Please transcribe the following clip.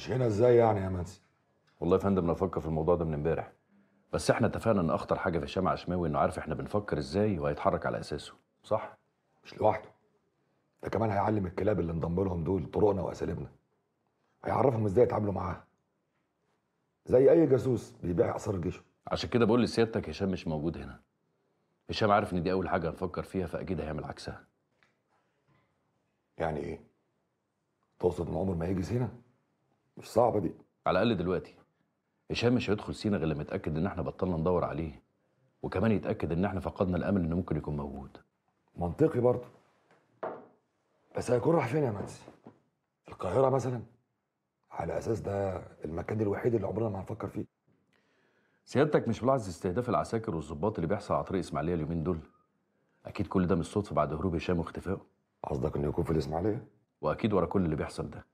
مش هنا ازاي يعني يا منسي والله يا فندم انا بفكر في الموضوع ده من امبارح بس احنا اتفقنا ان اخطر حاجه في هشام عشماوي انه عارف احنا بنفكر ازاي وهيتحرك على اساسه صح مش لوحده ده كمان هيعلم الكلاب اللي انضم لهم دول طرقنا واساليبنا هيعرفهم ازاي يتعاملوا معاها زي اي جاسوس بيبيع اثار الجيش عشان كده بقول لسيادتك هشام مش موجود هنا هشام عارف ان دي اول حاجه هنفكر فيها فاكيد هيعمل عكسها يعني ايه تقصد ان عمر ما يجي هنا مش صعبه دي على الاقل دلوقتي هشام مش هيدخل سينا غير لما يتاكد ان احنا بطلنا ندور عليه وكمان يتاكد ان احنا فقدنا الامل انه ممكن يكون موجود منطقي برضه بس هيكون راح فين يا منسي القاهره مثلا على اساس ده المكان الوحيد اللي عمرنا ما هنفكر فيه سيادتك مش ملاحظ استهداف العساكر والظباط اللي بيحصل على طريق اسماعيليه اليومين دول اكيد كل ده مش صدفه بعد هروب هشام واختفائه قصدك انه يكون في الاسماعيليه واكيد ورا كل اللي بيحصل ده